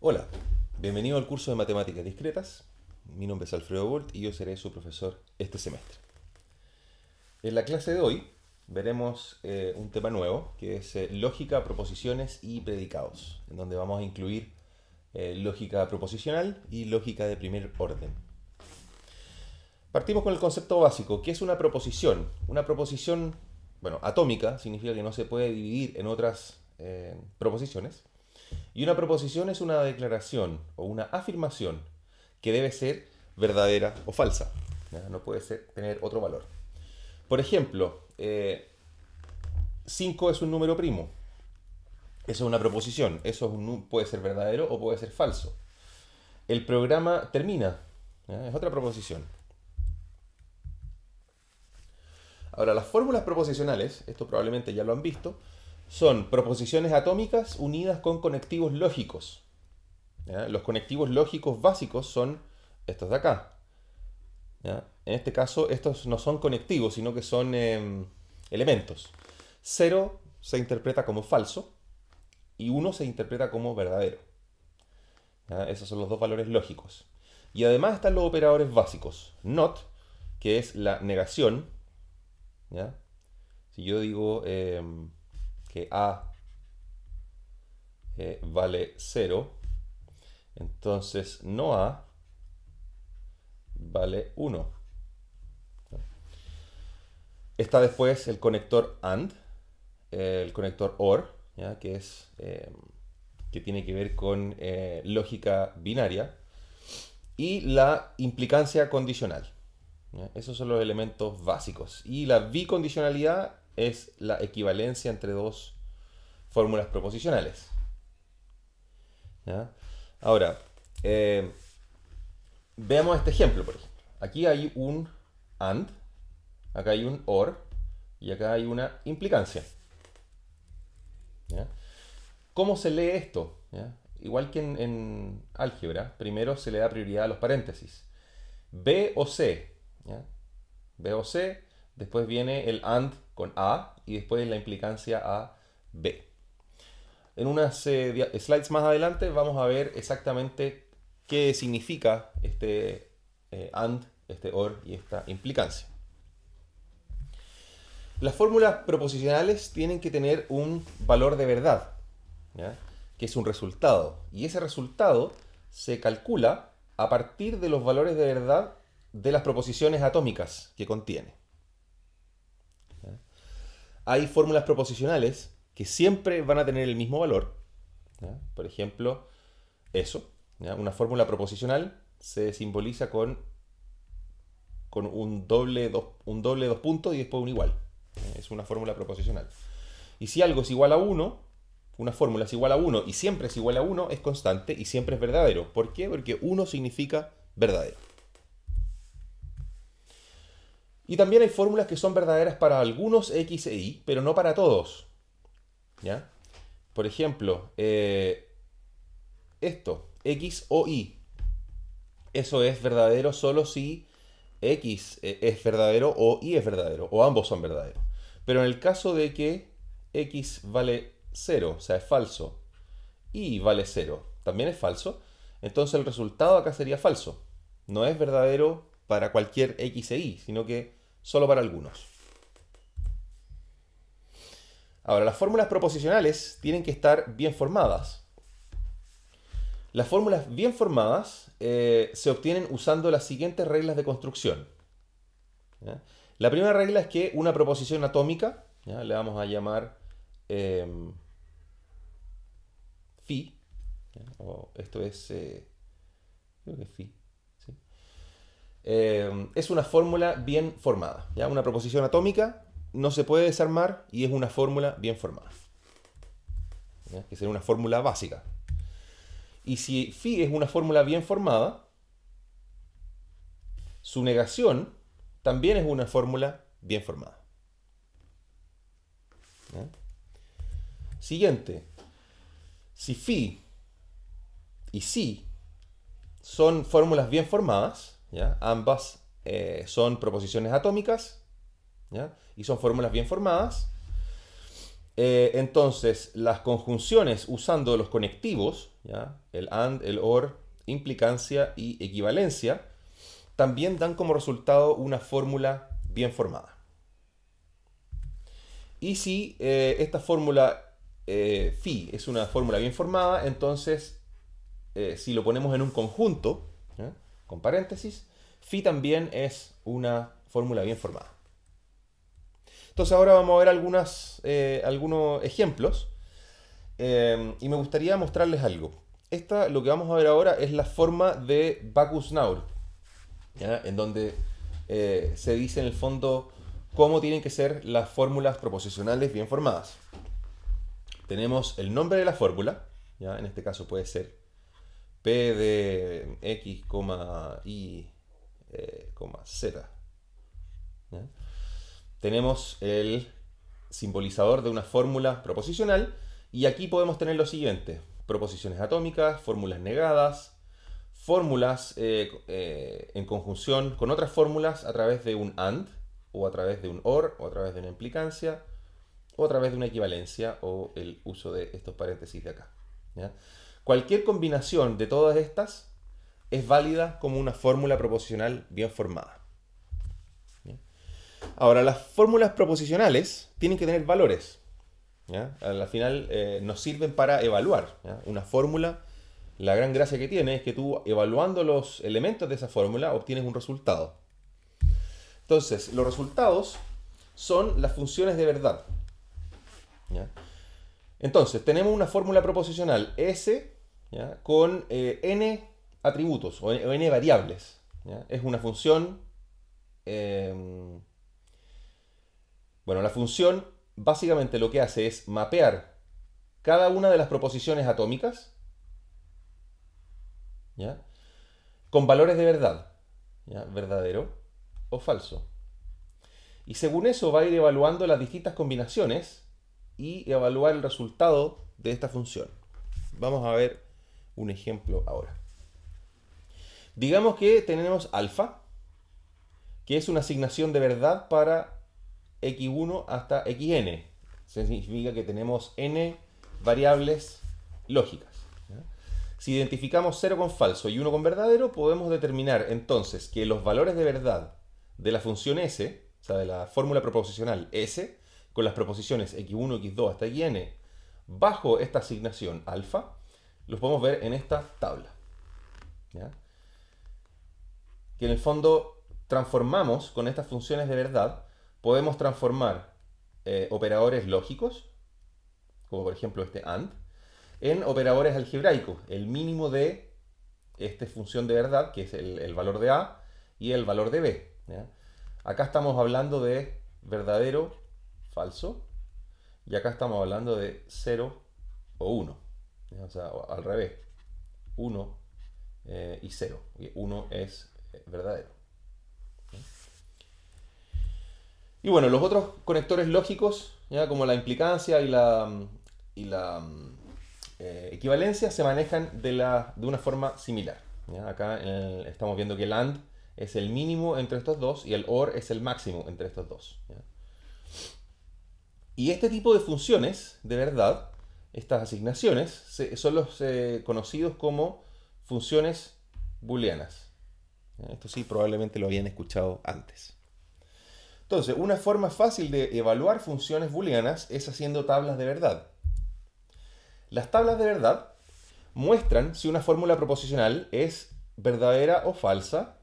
Hola, bienvenido al curso de Matemáticas Discretas. Mi nombre es Alfredo Bolt y yo seré su profesor este semestre. En la clase de hoy veremos eh, un tema nuevo que es eh, lógica, proposiciones y predicados, en donde vamos a incluir eh, lógica proposicional y lógica de primer orden. Partimos con el concepto básico, que es una proposición. Una proposición, bueno, atómica, significa que no se puede dividir en otras proposiciones y una proposición es una declaración o una afirmación que debe ser verdadera o falsa. No puede tener otro valor. Por ejemplo, 5 eh, es un número primo. Eso es una proposición. Eso puede ser verdadero o puede ser falso. El programa termina. Es otra proposición. Ahora, las fórmulas proposicionales, esto probablemente ya lo han visto, son proposiciones atómicas unidas con conectivos lógicos. Los conectivos lógicos básicos son estos de acá. En este caso, estos no son conectivos, sino que son em, elementos. Cero se interpreta como falso y uno se interpreta como verdadero. Esos son los dos valores lógicos. Y además están los operadores básicos. Not, que es la negación. Si yo digo... Em, que A eh, vale 0, entonces no A vale 1. Está después el conector AND, el conector OR, Que, es, eh, que tiene que ver con eh, lógica binaria, y la implicancia condicional. Esos son los elementos básicos. Y la bicondicionalidad es la equivalencia entre dos fórmulas proposicionales. Ahora, eh, veamos este ejemplo, por ejemplo. Aquí hay un AND, acá hay un OR y acá hay una implicancia. ¿Cómo se lee esto? Igual que en, álgebra, primero se le da prioridad a los paréntesis. B o C. B o C Después viene el AND con A y después la implicancia a B. En unas slides más adelante vamos a ver exactamente qué significa este eh, AND, este OR y esta implicancia. Las fórmulas proposicionales tienen que tener un valor de verdad, que es un resultado. Y ese resultado se calcula a partir de los valores de verdad de las proposiciones atómicas que contiene hay fórmulas proposicionales que siempre van a tener el mismo valor. Por ejemplo, eso. Una fórmula proposicional se simboliza con, con un, doble dos, un doble dos puntos y después un igual. Es una fórmula proposicional. Y si algo es igual a 1, una fórmula es igual a 1 y siempre es igual a 1, es constante y siempre es verdadero. ¿Por qué? Porque 1 significa verdadero. Y también hay fórmulas que son verdaderas para algunos X e Y, pero no para todos. ¿Ya? Por ejemplo, eh, esto, X o Y. Eso es verdadero solo si X eh, es verdadero o Y es verdadero, o ambos son verdaderos. Pero en el caso de que X vale 0, o sea, es falso, Y vale 0, también es falso, entonces el resultado acá sería falso. No es verdadero para cualquier X e Y, sino que solo para algunos. Ahora, las fórmulas proposicionales tienen que estar bien formadas. Las fórmulas bien formadas eh, se obtienen usando las siguientes reglas de construcción. La primera regla es que una proposición atómica, le vamos a llamar em, phi, O esto es, eh, creo que es phi, eh, es una fórmula bien formada. ¿ya? Una proposición atómica no se puede desarmar y es una fórmula bien formada. Que sería una fórmula básica. Y si phi es una fórmula bien formada, su negación también es una fórmula bien formada. Siguiente. Si phi y si son fórmulas bien formadas, Ambas eh, son proposiciones atómicas y son fórmulas bien formadas. Eh, entonces, las conjunciones usando los conectivos, el AND, el OR, implicancia y equivalencia, también dan como resultado una fórmula bien formada. Y si eh, esta fórmula phi es una fórmula bien formada, entonces si lo ponemos en un conjunto, con paréntesis, phi también es una fórmula bien formada. Entonces ahora vamos a ver eh, algunos ejemplos eh, y me gustaría mostrarles algo. Esta, lo que vamos a ver ahora es la forma de bacchus naur en donde eh, se dice en el fondo cómo tienen que ser las fórmulas proposicionales bien formadas. Tenemos el nombre de la fórmula, ¿ya? en este caso puede ser de X, Y, eh, Z. Tenemos el simbolizador de una fórmula proposicional y aquí podemos tener lo siguiente. Proposiciones atómicas, fórmulas negadas, fórmulas eh, eh, en conjunción con otras fórmulas a través de un AND, o a través de un OR, o a través de una implicancia, o a través de una equivalencia, o el uso de estos paréntesis de acá. ¿ya? Cualquier combinación de todas estas es válida como una fórmula proposicional bien formada. Ahora, las fórmulas proposicionales tienen que tener valores. Al final eh, nos sirven para evaluar. Una fórmula, la gran gracia que tiene es que tú evaluando los elementos de esa fórmula obtienes un resultado. Entonces, los resultados son las funciones de verdad. Entonces, tenemos una fórmula proposicional S con eh, n atributos o, n variables. Es una función... Em, bueno, la función básicamente lo que hace es mapear cada una de las proposiciones atómicas con valores de verdad, verdadero o falso. Y según eso va a ir evaluando las distintas combinaciones y evaluar el resultado de esta función. Vamos a ver un ejemplo ahora. Digamos que tenemos alfa, que es una asignación de verdad para x1 hasta xn. Significa que tenemos n variables lógicas. Si identificamos 0 con falso y 1 con verdadero, podemos determinar entonces que los valores de verdad de la función s, o sea, de la fórmula proposicional s, con las proposiciones x1, x2 hasta xn, bajo esta asignación alfa, los podemos ver en esta tabla. Que en el fondo transformamos con estas funciones de verdad, podemos transformar eh, operadores lógicos, como por ejemplo este AND, en operadores algebraicos, el mínimo de esta función de verdad, que es el, valor de A y el valor de B. Acá estamos hablando de verdadero, falso, y acá estamos hablando de 0 o 1. O sea, al revés. 1 eh, y 0. 1 es eh, verdadero. Y bueno, los otros conectores lógicos, ¿ya? como la implicancia y la, la mm, eh, equivalencia, se manejan de, la, de una forma similar. Acá estamos viendo que el AND es el mínimo entre estos dos y el OR es el máximo entre estos dos. Y este tipo de funciones, de verdad, estas asignaciones son los eh, conocidos como funciones booleanas. Eh, esto sí, probablemente lo habían escuchado antes. Entonces, una forma fácil de evaluar funciones booleanas es haciendo tablas de verdad. Las tablas de verdad muestran si una fórmula proposicional es verdadera o falsa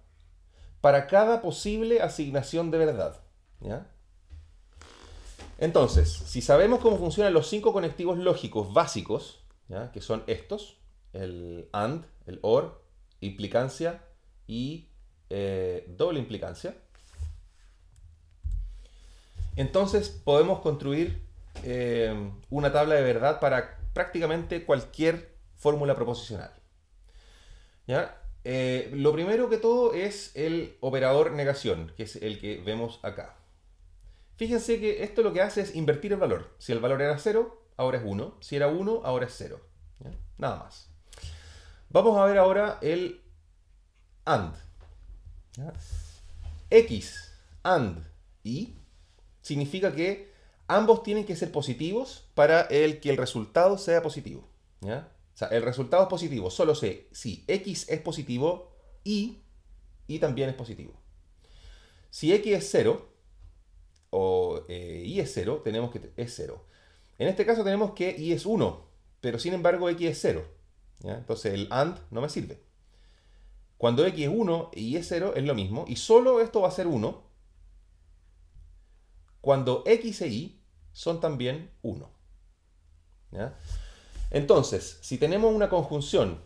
para cada posible asignación de verdad. ¿ya? Entonces, si sabemos cómo funcionan los cinco conectivos lógicos básicos, que son estos, el AND, el OR, implicancia y eh, doble implicancia, entonces podemos construir eh, una tabla de verdad para prácticamente cualquier fórmula proposicional. Eh, lo primero que todo es el operador negación, que es el que vemos acá. Fíjense que esto lo que hace es invertir el valor. Si el valor era 0, ahora es 1. Si era 1, ahora es 0. Nada más. Vamos a ver ahora el AND. X, AND y significa que ambos tienen que ser positivos para el que el resultado sea positivo. O sea, el resultado es positivo. Solo sé si X es positivo y, y también es positivo. Si X es 0, o y es 0, tenemos que es 0. E en este caso tenemos que y es 1, pero sin embargo x es 0. Entonces el AND no me sirve. Cuando x es 1 y es 0 es lo mismo, y solo esto va a ser 1 cuando x e y son también 1. Entonces, si tenemos una conjunción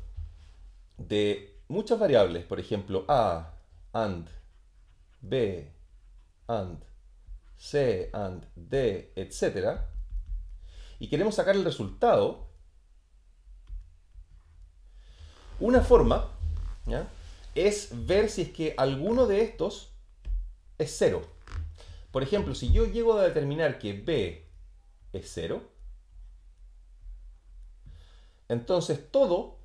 de muchas variables, por ejemplo, a, and, b, and, C, AND, D, etc. Y queremos sacar el resultado. Una forma es ver si es que alguno de estos es cero. Por ejemplo, si yo llego a determinar que B es cero, entonces todo,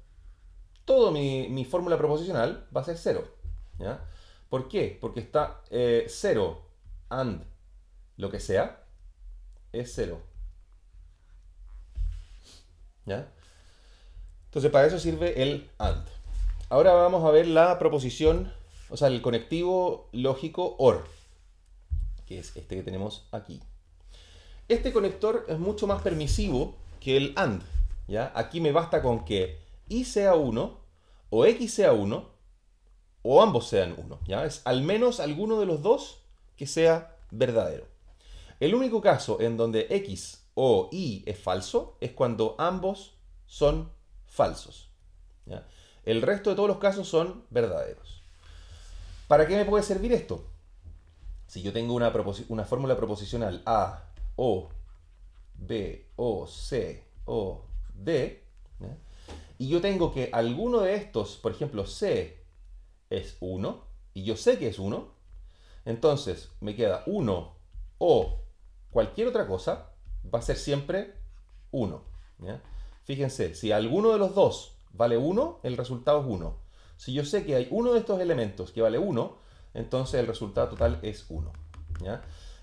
todo mi, fórmula proposicional va a ser cero. ¿Por qué? Porque está eh, cero and lo que sea, es cero. ¿Ya? Entonces para eso sirve el AND. Ahora vamos a ver la proposición, o sea, el conectivo lógico OR, que es este que tenemos aquí. Este conector es mucho más permisivo que el AND. ¿ya? Aquí me basta con que i sea 1 o x sea 1 o ambos sean 1. ¿ya? Es al menos alguno de los dos que sea verdadero. El único caso en donde X o Y es falso es cuando ambos son falsos. El resto de todos los casos son verdaderos. ¿Para qué me puede servir esto? Si yo tengo una, una fórmula proposicional A, O, B, O, C, O, D, y yo tengo que alguno de estos, por ejemplo, C es 1, y yo sé que es 1, entonces me queda 1 o cualquier otra cosa, va a ser siempre 1. Fíjense, si alguno de los dos vale 1, el resultado es 1. Si yo sé que hay uno de estos elementos que vale 1, entonces el resultado total es 1.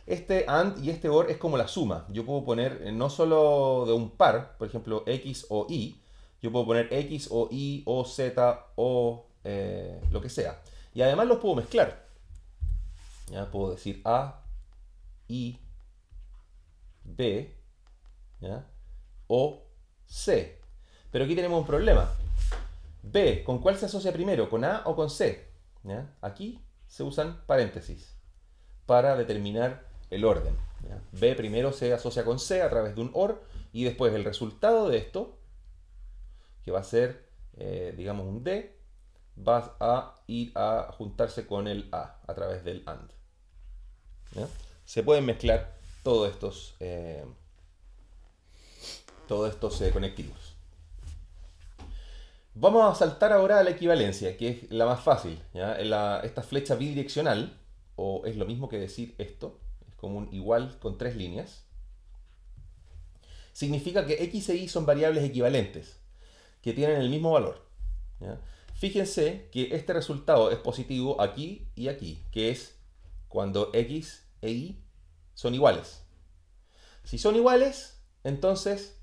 Este AND y este OR es como la suma. Yo puedo poner eh, no solo de un par, por ejemplo, X o Y, yo puedo poner X o Y o Z o eh, lo que sea. Y además los puedo mezclar. Ya puedo decir A, Y. B o C. Pero aquí tenemos un problema. B, ¿con cuál se asocia primero? ¿Con A o con C? Aquí se usan paréntesis para determinar el orden. B primero se asocia con C a través de un OR y después el resultado de esto, que va a ser, eh, digamos, un D, va a ir a juntarse con el A a través del AND. Se pueden mezclar todos estos, eh, eh, conectivos. Vamos a saltar ahora a la equivalencia, que es la más fácil. esta flecha bidireccional, o es lo mismo que decir esto, es como un igual con tres líneas, significa que x e y son variables equivalentes, que tienen el mismo valor. Fíjense que este resultado es positivo aquí y aquí, que es cuando x e y son iguales. Si son iguales, entonces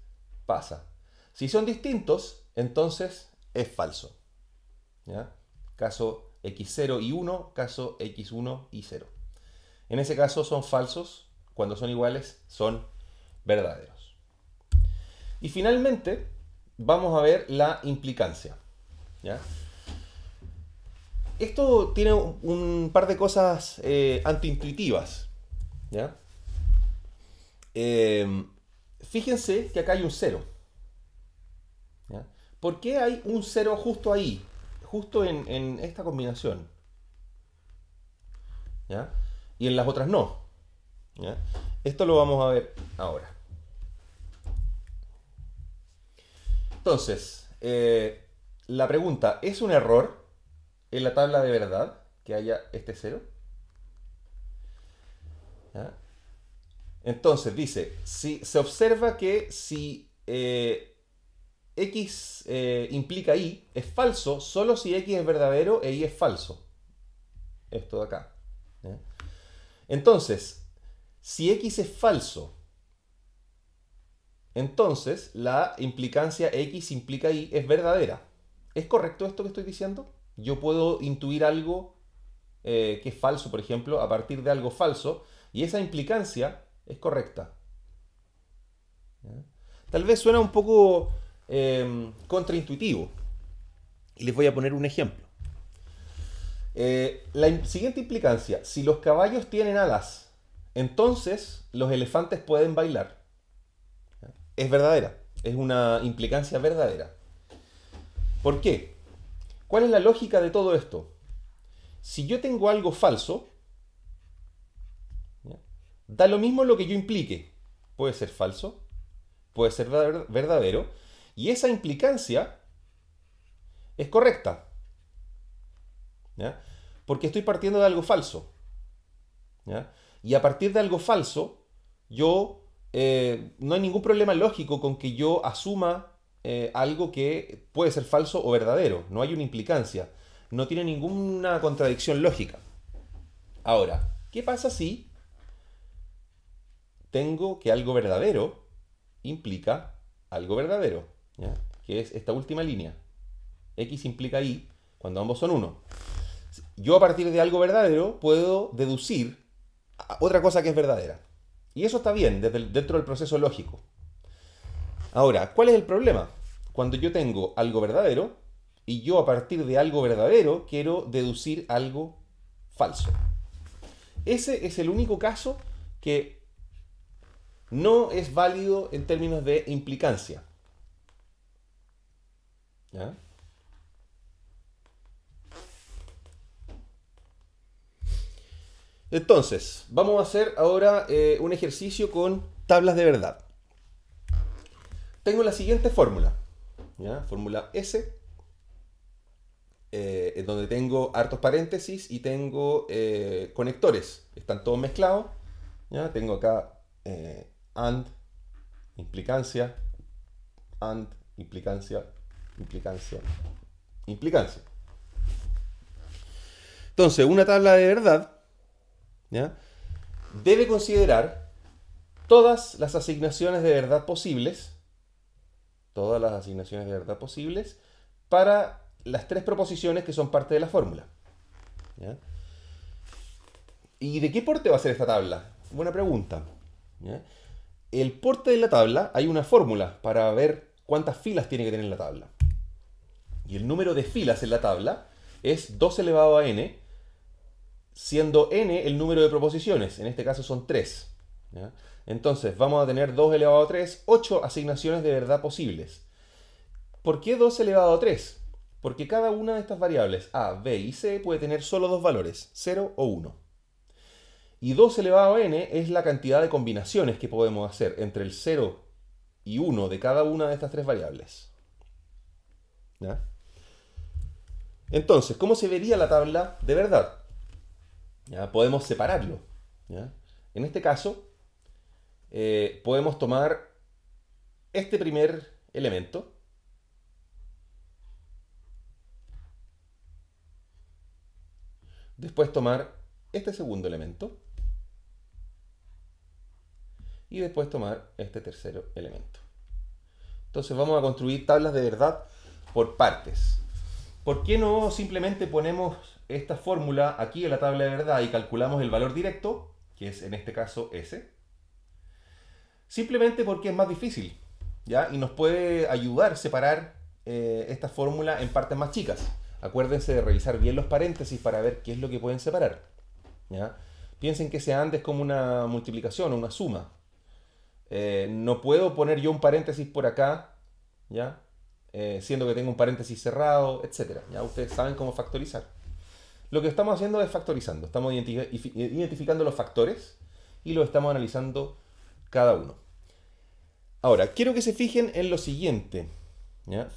pasa. Si son distintos, entonces es falso. Caso x0 y 1, caso x1 y 0. En ese caso son falsos, cuando son iguales son verdaderos. Y finalmente vamos a ver la implicancia. Esto tiene un par de cosas eh, antiintuitivas. ¿Ya? Em, fíjense que acá hay un cero. ¿Por qué hay un cero justo ahí? Justo en, esta combinación. Y en las otras no. Esto lo vamos a ver ahora. Entonces, eh, la pregunta, ¿es un error en la tabla de verdad que haya este cero? Entonces dice, si se observa que si eh, X eh, implica Y es falso, solo si X es verdadero e Y es falso. Esto de acá. Entonces, si X es falso, entonces la implicancia X implica Y es verdadera. ¿Es correcto esto que estoy diciendo? Yo puedo intuir algo eh, que es falso, por ejemplo, a partir de algo falso, y esa implicancia es correcta. Tal vez suena un poco em, contraintuitivo. Y les voy a poner un ejemplo. Eh, la siguiente implicancia, si los caballos tienen alas, entonces los elefantes pueden bailar. Es verdadera, es una implicancia verdadera. ¿Por qué? ¿Cuál es la lógica de todo esto? Si yo tengo algo falso, Da lo mismo lo que yo implique. Puede ser falso, puede ser verdadero, y esa implicancia es correcta. Porque estoy partiendo de algo falso. Y a partir de algo falso, yo eh, no hay ningún problema lógico con que yo asuma eh, algo que puede ser falso o verdadero. No hay una implicancia. No tiene ninguna contradicción lógica. Ahora, ¿qué pasa si tengo que algo verdadero implica algo verdadero, que es esta última línea. X implica Y cuando ambos son uno. Yo a partir de algo verdadero puedo deducir otra cosa que es verdadera. Y eso está bien dentro del proceso lógico. Ahora, ¿cuál es el problema? Cuando yo tengo algo verdadero y yo a partir de algo verdadero quiero deducir algo falso. Ese es el único caso que no es válido en términos de implicancia. Entonces, vamos a hacer ahora eh, un ejercicio con tablas de verdad. Tengo la siguiente fórmula, fórmula S, eh, en donde tengo hartos paréntesis y tengo eh, conectores, están todos mezclados. Tengo acá and, implicancia, and, implicancia, implicancia, implicancia. Entonces, una tabla de verdad debe considerar todas las asignaciones de verdad posibles, todas las asignaciones de verdad posibles, para las tres proposiciones que son parte de la fórmula. ¿Y de qué porte va a ser esta tabla? Buena pregunta. ¿ya? el porte de la tabla, hay una fórmula para ver cuántas filas tiene que tener la tabla. Y el número de filas en la tabla es 2 elevado a n, siendo n el número de proposiciones, en este caso son 3. Entonces vamos a tener 2 elevado a 3, 8 asignaciones de verdad posibles. ¿Por qué 2 elevado a 3? Porque cada una de estas variables a, b y c puede tener solo dos valores, 0 o 1. Y 2 elevado a n es la cantidad de combinaciones que podemos hacer entre el 0 y 1 de cada una de estas tres variables. Entonces, ¿cómo se vería la tabla de verdad? Podemos separarlo. En este caso, eh, podemos tomar este primer elemento, después tomar este segundo elemento, y después tomar este tercer elemento. Entonces vamos a construir tablas de verdad por partes. ¿Por qué no simplemente ponemos esta fórmula aquí en la tabla de verdad y calculamos el valor directo, que es en este caso S? Simplemente porque es más difícil, ¿ya? Y nos puede ayudar a separar eh, esta fórmula en partes más chicas. Acuérdense de revisar bien los paréntesis para ver qué es lo que pueden separar, ¿ya? Piensen que ese AND es como una multiplicación o una suma, eh, no puedo poner yo un paréntesis por acá, ¿ya? Eh, siendo que tengo un paréntesis cerrado, etc. ¿ya? Ustedes saben cómo factorizar. Lo que estamos haciendo es factorizando. Estamos identificando los factores y los estamos analizando cada uno. Ahora, quiero que se fijen en lo siguiente.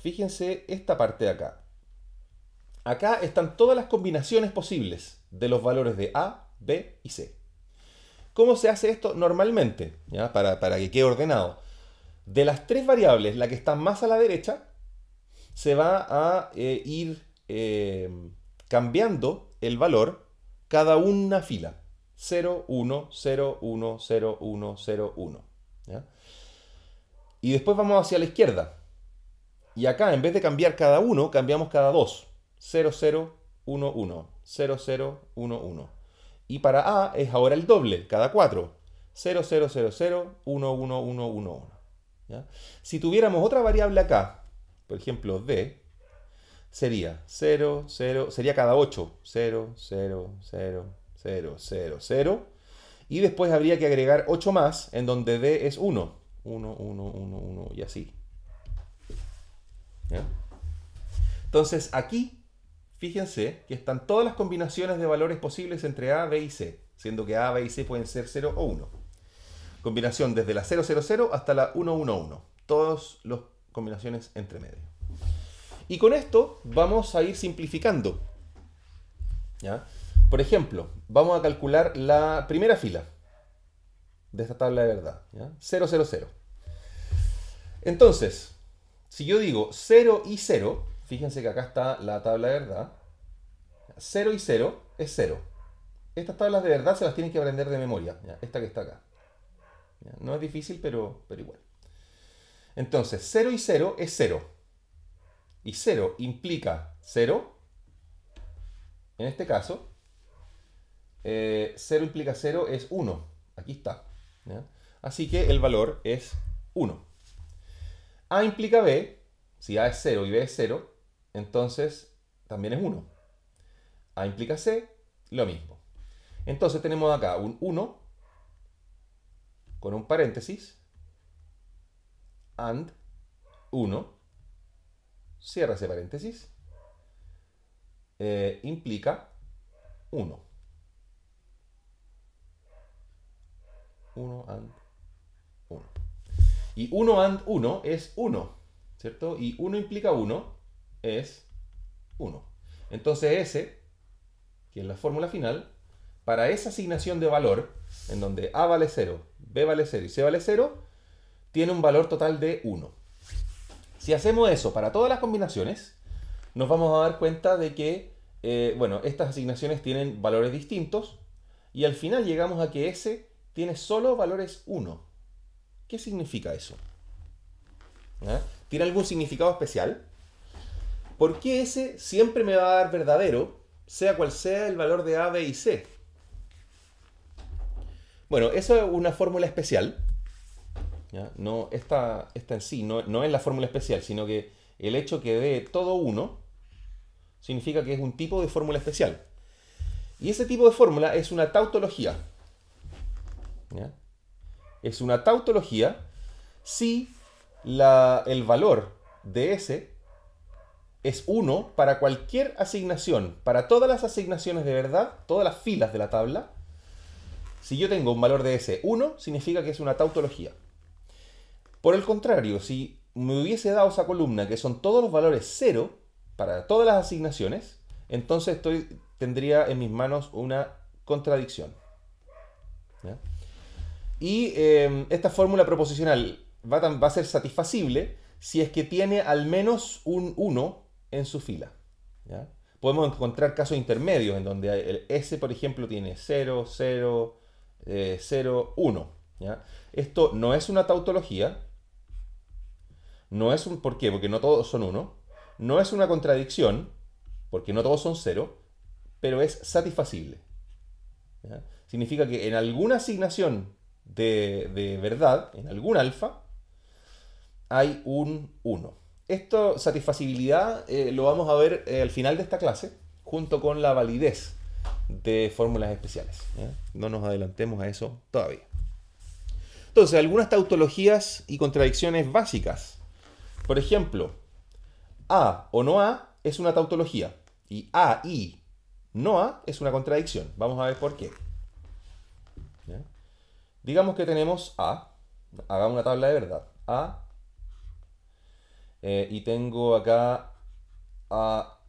Fíjense esta parte de acá. Acá están todas las combinaciones posibles de los valores de A, B y C. ¿Cómo se hace esto normalmente? Para, que quede ordenado. De las tres variables, la que está más a la derecha se va a eh, ir eh, cambiando el valor cada una fila. 0, 1, 0, 1, 0, 1, 0, 1. Y después vamos hacia la izquierda. Y acá, en vez de cambiar cada uno, cambiamos cada dos. 0, 0, 1, 1. 0, 0, 1, 1. Y para A es ahora el doble, cada 4. 0, 0, 0, 0, 1, 1, 1, 1, 1. Si tuviéramos otra variable acá, por ejemplo D, sería 0, 0, sería cada 8. 0, 0, 0, 0, 0, 0. Y después habría que agregar 8 más, en donde D es 1. 1, 1, 1, 1 y así. Entonces aquí fíjense que están todas las combinaciones de valores posibles entre A, B y C, siendo que A, B y C pueden ser 0 o 1. Combinación desde la 000 hasta la 111. Todas las combinaciones entre medio. Y con esto vamos a ir simplificando. Por ejemplo, vamos a calcular la primera fila de esta tabla de verdad. ¿ya? Entonces, si yo digo 0 y 0, Fíjense que acá está la tabla de verdad. 0 y 0 es 0. Estas tablas de verdad se las tienen que aprender de memoria. Esta que está acá. No es difícil, pero, pero igual. Entonces, 0 y 0 es 0. Y 0 implica 0. En este caso, 0 eh, implica 0 es 1. Aquí está. Así que el valor es 1. A implica B. Si A es 0 y B es 0, entonces, también es 1. A implica C, lo mismo. Entonces tenemos acá un 1 con un paréntesis, and 1, cierra ese paréntesis, eh, implica 1. 1 and 1. Y 1 and 1 es 1, ¿cierto? Y 1 implica 1, es 1. Entonces S, que es la fórmula final, para esa asignación de valor, en donde A vale 0, B vale 0 y C vale 0, tiene un valor total de 1. Si hacemos eso para todas las combinaciones, nos vamos a dar cuenta de que, eh, bueno, estas asignaciones tienen valores distintos y al final llegamos a que S tiene solo valores 1. ¿Qué significa eso? ¿Ah? ¿Tiene algún significado especial? ¿Por qué ese siempre me va a dar verdadero, sea cual sea el valor de A, B y C? Bueno, eso es una fórmula especial. No, esta, en sí no, es la fórmula especial, sino que el hecho que dé todo uno, significa que es un tipo de fórmula especial. Y ese tipo de fórmula es una tautología. Es una tautología si el valor de S es 1 para cualquier asignación, para todas las asignaciones de verdad, todas las filas de la tabla. Si yo tengo un valor de S1, significa que es una tautología. Por el contrario, si me hubiese dado esa columna que son todos los valores 0 para todas las asignaciones, entonces estoy, tendría en mis manos una contradicción. Y em, esta fórmula proposicional va va a ser satisfacible si es que tiene al menos un 1 en su fila. Podemos encontrar casos intermedios en donde el S, por ejemplo, tiene 0, 0, 0, 1. Esto no es una tautología. No es un, ¿Por qué? Porque no todos son 1. No es una contradicción, porque no todos son 0, pero es satisfacible. Significa que en alguna asignación de, de verdad, en algún alfa, hay un 1. Esto, satisfacibilidad eh, lo vamos a ver eh, al final de esta clase, junto con la validez de fórmulas especiales. No nos adelantemos a eso todavía. Entonces, algunas tautologías y contradicciones básicas. Por ejemplo, A o no A es una tautología y A y no A es una contradicción. Vamos a ver por qué. Digamos que tenemos A, haga una tabla de verdad. A eh, y tengo acá a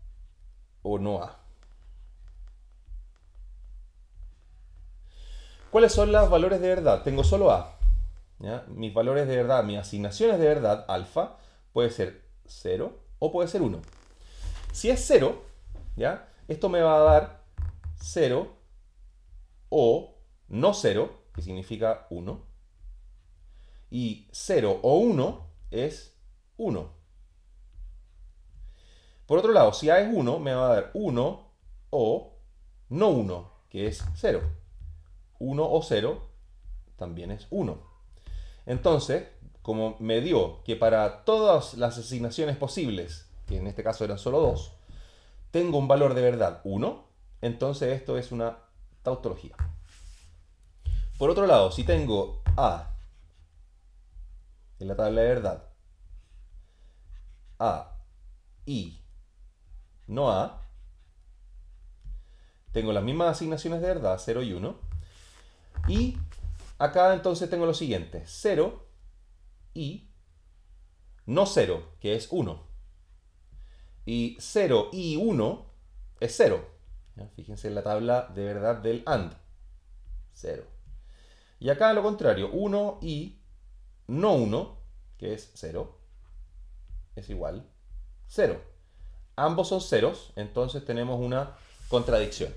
o A. ¿Cuáles son los valores de verdad? Tengo solo A. ¿ya? Mis valores de verdad, mis asignaciones de verdad, alfa, puede ser 0 o puede ser 1. Si es 0, ¿ya? esto me va a dar 0 o no 0, que significa 1. Y 0 o 1 es 1. Por otro lado, si A es 1, me va a dar 1 o no 1, que es 0. 1 o 0 también es 1. Entonces, como me dio que para todas las asignaciones posibles, que en este caso eran solo 2, tengo un valor de verdad 1, entonces esto es una tautología. Por otro lado, si tengo A en la tabla de verdad, A, I, no A. Tengo las mismas asignaciones de verdad, 0 y 1. Y acá entonces tengo lo siguiente, 0 y no 0, que es 1. Y 0 y 1 es 0. Fíjense en la tabla de verdad del AND. 0. Y acá lo contrario, 1 y no 1, que es 0, es igual 0 ambos son ceros, entonces tenemos una contradicción.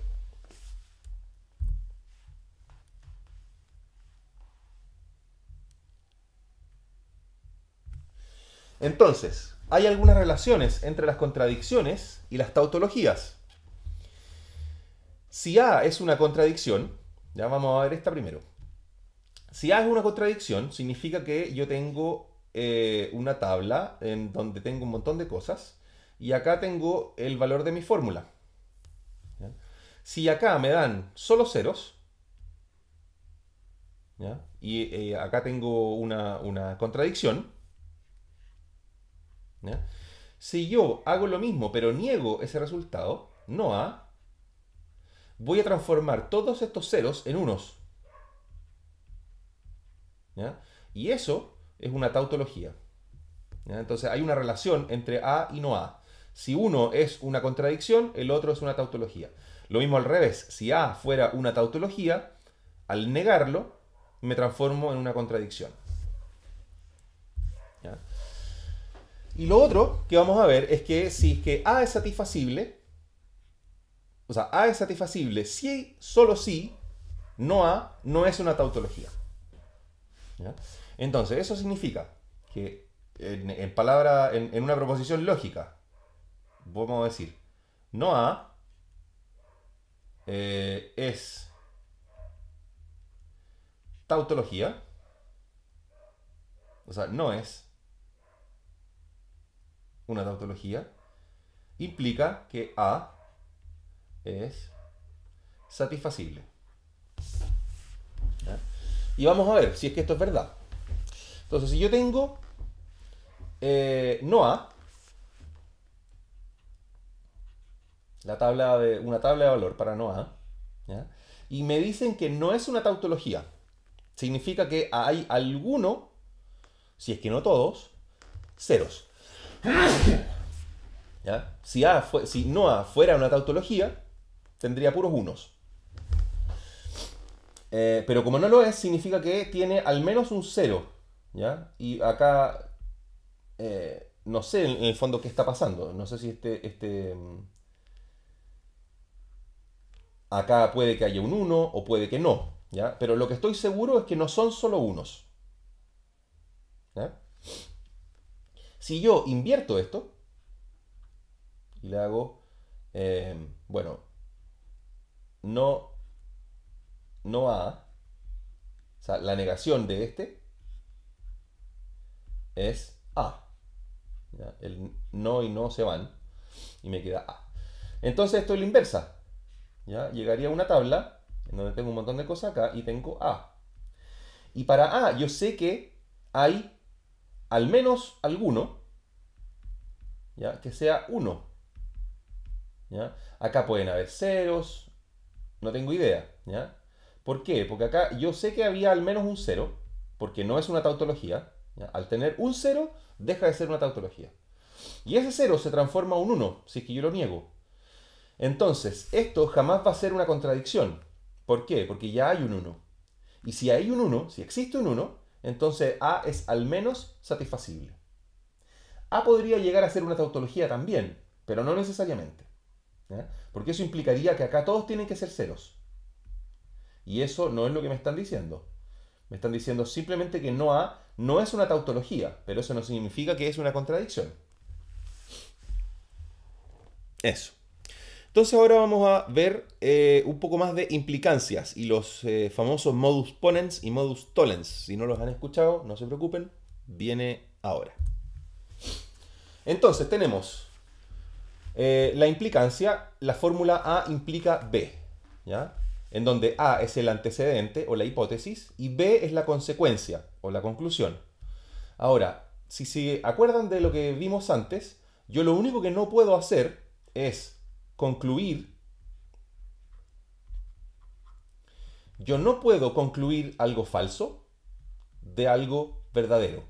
Entonces, hay algunas relaciones entre las contradicciones y las tautologías. Si A es una contradicción, ya vamos a ver esta primero. Si A es una contradicción, significa que yo tengo eh, una tabla en donde tengo un montón de cosas y acá tengo el valor de mi fórmula. Si acá me dan solo ceros, y eh, acá tengo una, contradicción, si yo hago lo mismo pero niego ese resultado, no a, voy a transformar todos estos ceros en unos. Y eso es una tautología. Entonces hay una relación entre A y no A. Si uno es una contradicción, el otro es una tautología. Lo mismo al revés, si A fuera una tautología, al negarlo, me transformo en una contradicción. Y lo otro que vamos a ver es que si es que A es satisfacible, o sea, A es satisfacible si, solo si, no A no es una tautología. Entonces, eso significa que en, palabra, en una proposición lógica, Vamos a decir, no A eh, es tautología, o sea, no es una tautología, implica que A es satisfacible. Y vamos a ver si es que esto es verdad. Entonces, si yo tengo eh, no A la tabla de, una tabla de valor para Noah, y me dicen que no es una tautología. Significa que hay alguno, si es que no todos, ceros. Si, A si fuera una tautología, tendría puros unos. Eh, pero como no lo es, significa que tiene al menos un cero. ¿ya? Y acá, eh, no sé en el fondo qué está pasando. No sé si este, este mm, Acá puede que haya un 1 o puede que no, ¿ya? Pero lo que estoy seguro es que no son solo unos. Si yo invierto esto y le hago, em, bueno, no, no A, o sea, la negación de este es A. El no y no se van y me queda A. Entonces esto es la inversa. ¿ya? Llegaría a una tabla en donde tengo un montón de cosas acá y tengo A. Y para A yo sé que hay al menos alguno, ¿ya? Que sea 1. ¿ya? Acá pueden haber ceros, no tengo idea, ¿ya? ¿Por qué? Porque acá yo sé que había al menos un cero, porque no es una tautología. Al tener un cero, deja de ser una tautología. Y ese cero se transforma en un 1, si es que yo lo niego. Entonces, esto jamás va a ser una contradicción. ¿Por qué? Porque ya hay un 1. Y si hay un 1, si existe un 1, entonces A es al menos satisfacible. A podría llegar a ser una tautología también, pero no necesariamente. Porque eso implicaría que acá todos tienen que ser ceros. Y eso no es lo que me están diciendo. Me están diciendo simplemente que no A no es una tautología, pero eso no significa que es una contradicción. Eso. Entonces ahora vamos a ver eh, un poco más de implicancias y los eh, famosos modus ponens y modus tollens. Si no los han escuchado, no se preocupen, viene ahora. Entonces tenemos eh, la implicancia, la fórmula A implica B, En donde A es el antecedente o la hipótesis y B es la consecuencia o la conclusión. Ahora, si se acuerdan de lo que vimos antes, yo lo único que no puedo hacer es concluir, yo no puedo concluir algo falso de algo verdadero.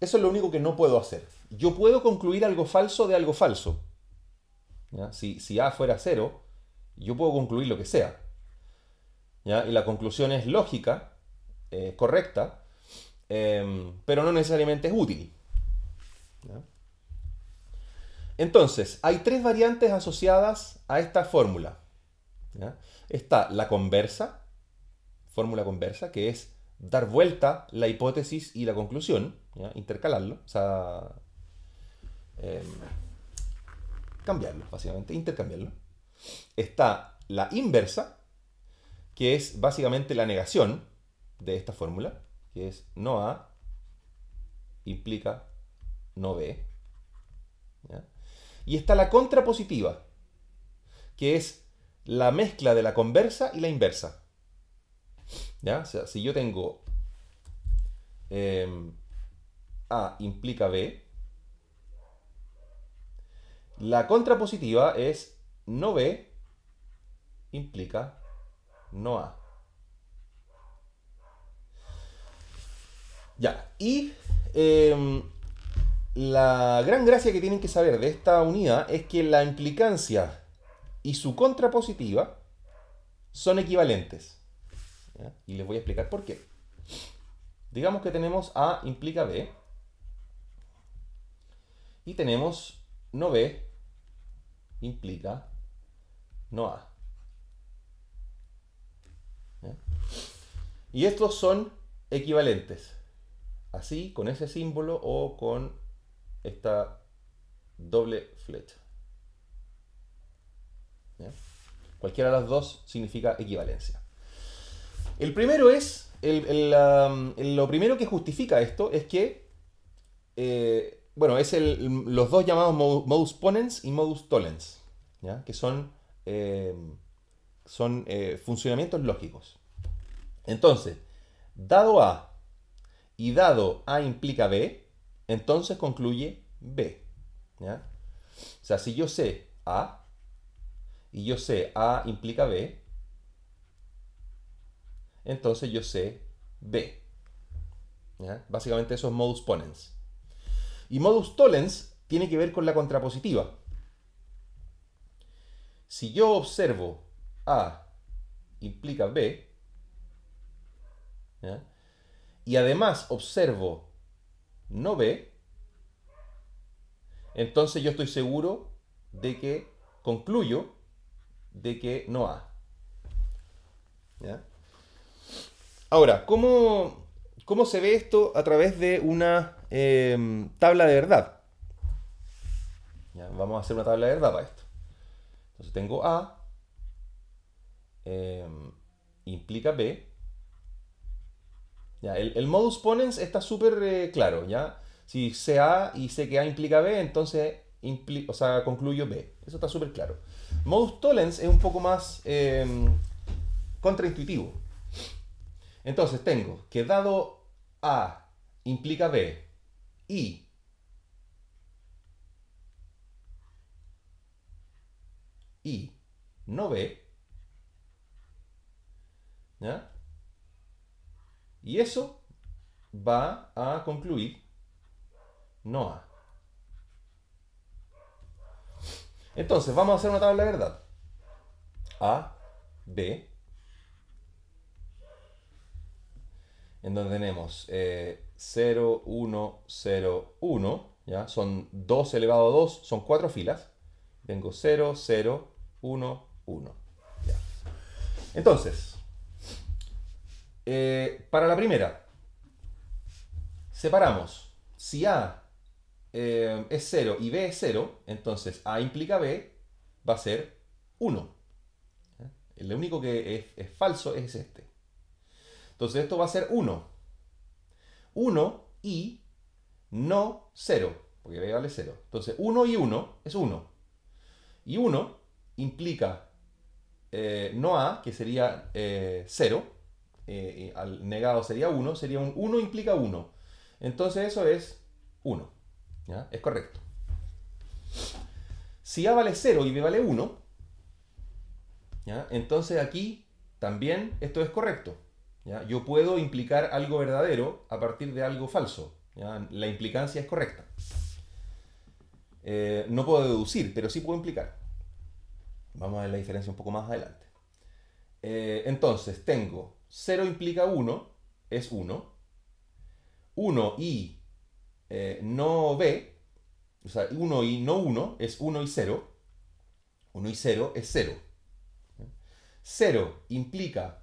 Eso es lo único que no puedo hacer. Yo puedo concluir algo falso de algo falso. Si, A fuera cero, yo puedo concluir lo que sea. Y la conclusión es lógica, correcta, em, pero no necesariamente es útil. Entonces, hay tres variantes asociadas a esta fórmula. Está la conversa, fórmula conversa, que es dar vuelta la hipótesis y la conclusión, intercalarlo, o sea, em, cambiarlo, básicamente, intercambiarlo. Está la inversa, que es básicamente la negación de esta fórmula, que es no A implica no ve. Y está la contrapositiva, que es la mezcla de la conversa y la inversa. ¿Ya? O sea, si yo tengo em, A implica B, la contrapositiva es no B implica no A. Ya, y em, la gran gracia que tienen que saber de esta unidad es que la implicancia y su contrapositiva son equivalentes. Y les voy a explicar por qué. Digamos que tenemos A implica B y tenemos no B implica no A. Y estos son equivalentes. Así, con ese símbolo o con esta doble flecha. Cualquiera de las dos significa equivalencia. El primero es, lo primero que justifica esto es que, eh, bueno, es los dos llamados modus ponens y modus tollens, que son, eh, son eh, funcionamientos lógicos. Entonces, dado A y dado A implica B, entonces concluye B. O sea, si yo sé A y yo sé A implica B, entonces yo sé B. Básicamente eso es modus ponens. Y modus tollens tiene que ver con la contrapositiva. Si yo observo A implica B, y además observo no ve, entonces yo estoy seguro de que concluyo de que no A. ¿Ya? Ahora, ¿cómo, se ve esto a través de una em, tabla de verdad? Vamos a hacer una tabla de verdad para esto. Entonces tengo A, em, implica B, el, modus ponens está súper eh, claro, ¿ya? Si sé A y sé que A implica B, entonces sea, concluyo B. Eso está súper claro. Modus tollens es un poco más em, contraintuitivo. Entonces tengo que dado A implica B y y no B, ¿ya? Y eso va a concluir A. Entonces, vamos a hacer una tabla de verdad. A, B, en donde tenemos 0, 1, 0, 1, ¿ya? son 2 elevado a 2, son 4 filas. Tengo 0, 0, 1, 1. ¿ya? Entonces, eh, para la primera, separamos. Si A eh, es 0 y B es 0, entonces A implica B va a ser 1. Lo ¿Eh? único que es, falso es este. Entonces esto va a ser 1. 1 y no 0, porque B vale 0. Entonces 1 y 1 es 1. Y 1 implica no A, que sería 0, eh, al negado sería 1, sería un 1 implica 1. Entonces eso es 1. Es correcto. Si A vale 0 y B vale 1, entonces aquí también esto es correcto. Yo puedo implicar algo verdadero a partir de algo falso. La implicancia es correcta. Eh, no puedo deducir, pero sí puedo implicar. Vamos a ver la diferencia un poco más adelante. Eh, entonces, tengo 0 implica 1, es 1. 1 y eh, no b, o sea, 1 y no 1 es 1 y 0. 1 y 0 es 0. 0 implica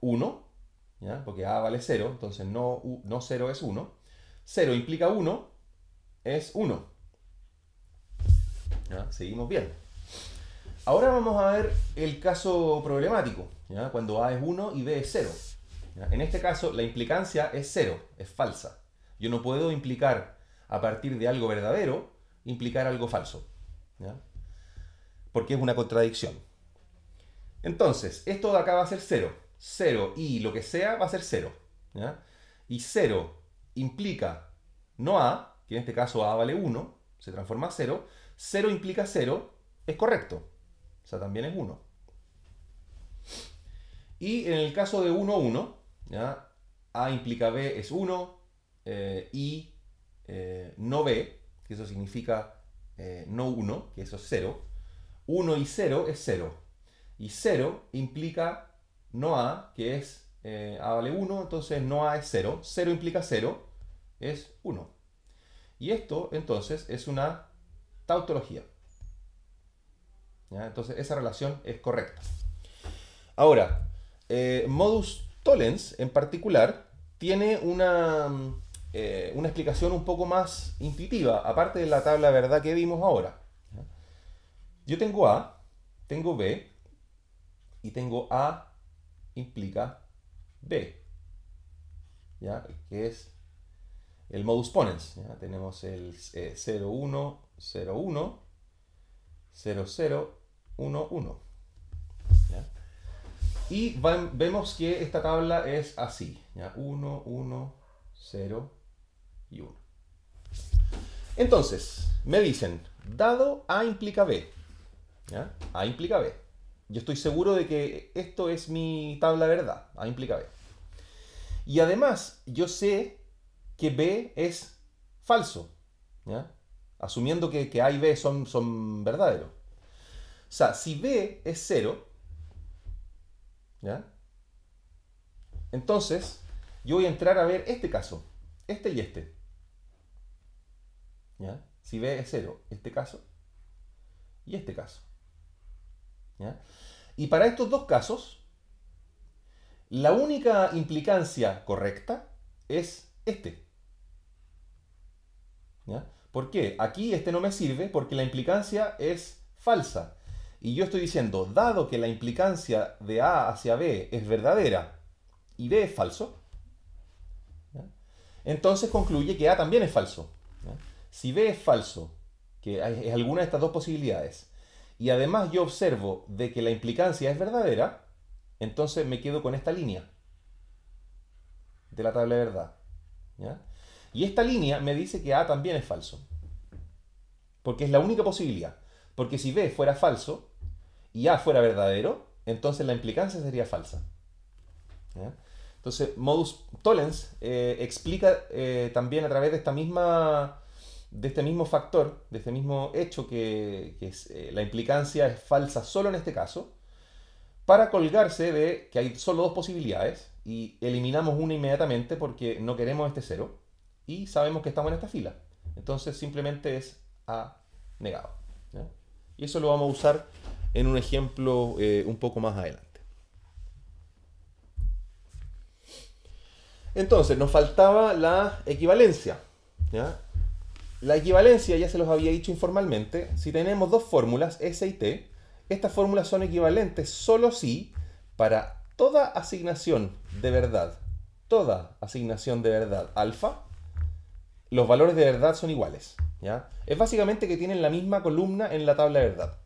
1, porque a vale 0, entonces no, no 0 es 1. 0 implica 1 es 1. Seguimos bien. Ahora vamos a ver el caso problemático, ¿ya? cuando A es 1 y B es 0. En este caso, la implicancia es 0, es falsa. Yo no puedo implicar a partir de algo verdadero, implicar algo falso. ¿ya? Porque es una contradicción. Entonces, esto de acá va a ser 0. 0 y lo que sea va a ser 0. Y 0 implica no A, que en este caso A vale 1, se transforma a 0. 0 implica 0, es correcto sea, también es 1. Y en el caso de 1, 1, A implica B es 1, y eh, eh, no B, que eso significa eh, no 1, que eso es 0. 1 y 0 es 0. Y 0 implica no A, que es A vale 1, entonces no A es 0. 0 implica 0, es 1. Y esto entonces es una tautología. Entonces esa relación es correcta. Ahora, eh, modus tollens en particular tiene una, mm, eh, una explicación un poco más intuitiva, aparte de la tabla verdad que vimos ahora. Yo tengo A, tengo B, y tengo A implica B, que es el modus ponens. Tenemos el 0, 1, 0, 1, 0, 0, 1, 1. Y vemos que esta tabla es así, 1, 1, 0 y 1. Entonces, me dicen, dado A implica B, A implica B. Yo estoy seguro de que esto es mi tabla verdad, A implica B. Y además, yo sé que B es falso, asumiendo que, A y B son, son verdaderos. O sea, si B es 0, ¿ya? Entonces, yo voy a entrar a ver este caso, este y este. ¿Ya? Si B es 0, este caso y este caso. ¿Ya? Y para estos dos casos, la única implicancia correcta es este. ¿Ya? ¿Por qué? Aquí este no me sirve porque la implicancia es falsa. Y yo estoy diciendo, dado que la implicancia de A hacia B es verdadera y B es falso, entonces concluye que A también es falso. Si B es falso, que es alguna de estas dos posibilidades, y además yo observo de que la implicancia es verdadera, entonces me quedo con esta línea de la tabla de verdad. Y esta línea me dice que A también es falso. Porque es la única posibilidad. Porque si B fuera falso, y A fuera verdadero, entonces la implicancia sería falsa. Entonces, modus tollens eh, explica eh, también a través de esta misma de este mismo factor, de este mismo hecho que, eh, la implicancia es falsa solo en este caso, para colgarse de que hay solo dos posibilidades y eliminamos una inmediatamente porque no queremos este cero y sabemos que estamos en esta fila. Entonces simplemente es A negado. Y eso lo vamos a usar en un ejemplo eh, un poco más adelante. Entonces, nos faltaba la equivalencia. La equivalencia, ya se los había dicho informalmente, si tenemos dos fórmulas, S e, y T, estas fórmulas son equivalentes solo si para toda asignación de verdad, toda asignación de verdad alfa, los valores de verdad son iguales. Es básicamente que tienen la misma columna en la tabla de verdad.